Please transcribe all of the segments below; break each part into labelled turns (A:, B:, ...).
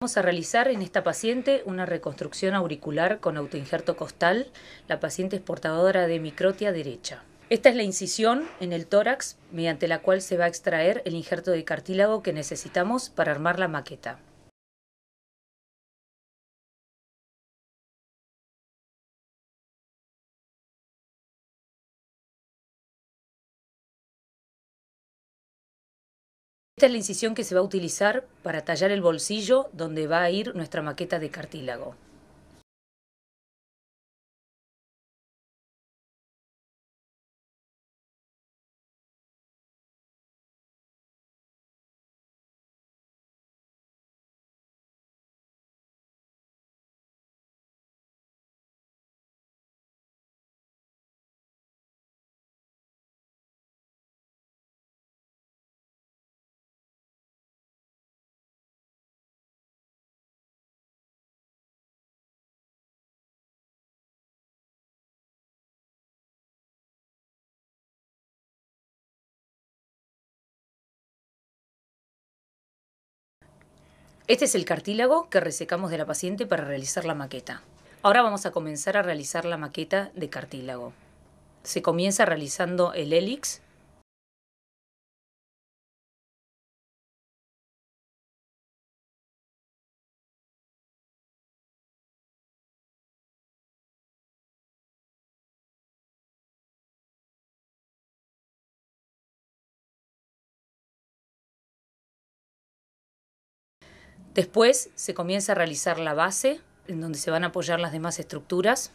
A: Vamos a realizar en esta paciente una reconstrucción auricular con autoinjerto costal. La paciente es portadora de microtia derecha. Esta es la incisión en el tórax mediante la
B: cual se va a extraer el injerto de cartílago que necesitamos para armar la maqueta. Esta es la incisión que se va a utilizar para tallar el bolsillo donde va a ir nuestra maqueta de cartílago. Este es el
A: cartílago que resecamos de la paciente para realizar la maqueta. Ahora vamos a comenzar a realizar la maqueta
B: de cartílago. Se comienza realizando el hélix Después
A: se comienza a realizar la base, en donde se van a apoyar las demás estructuras,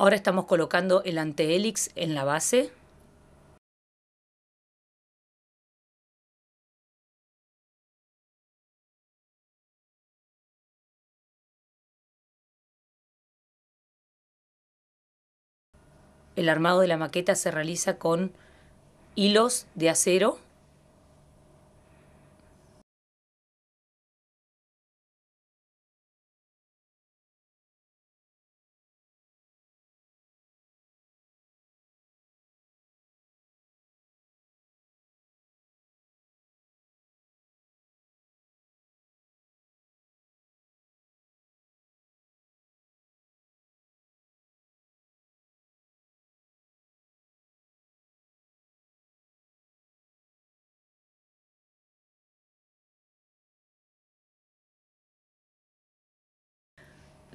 B: Ahora estamos colocando el antehélix en la base. El armado de la maqueta se realiza con hilos de acero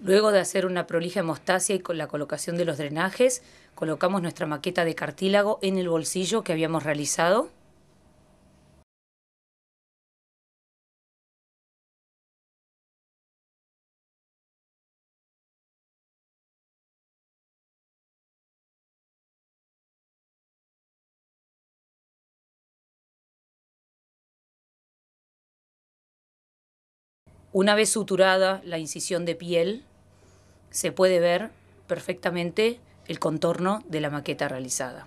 B: Luego de hacer una prolija
A: hemostasia y con la colocación de los drenajes, colocamos nuestra maqueta de cartílago en el bolsillo
B: que habíamos realizado Una vez suturada la incisión de piel, se puede ver perfectamente el contorno de la maqueta realizada.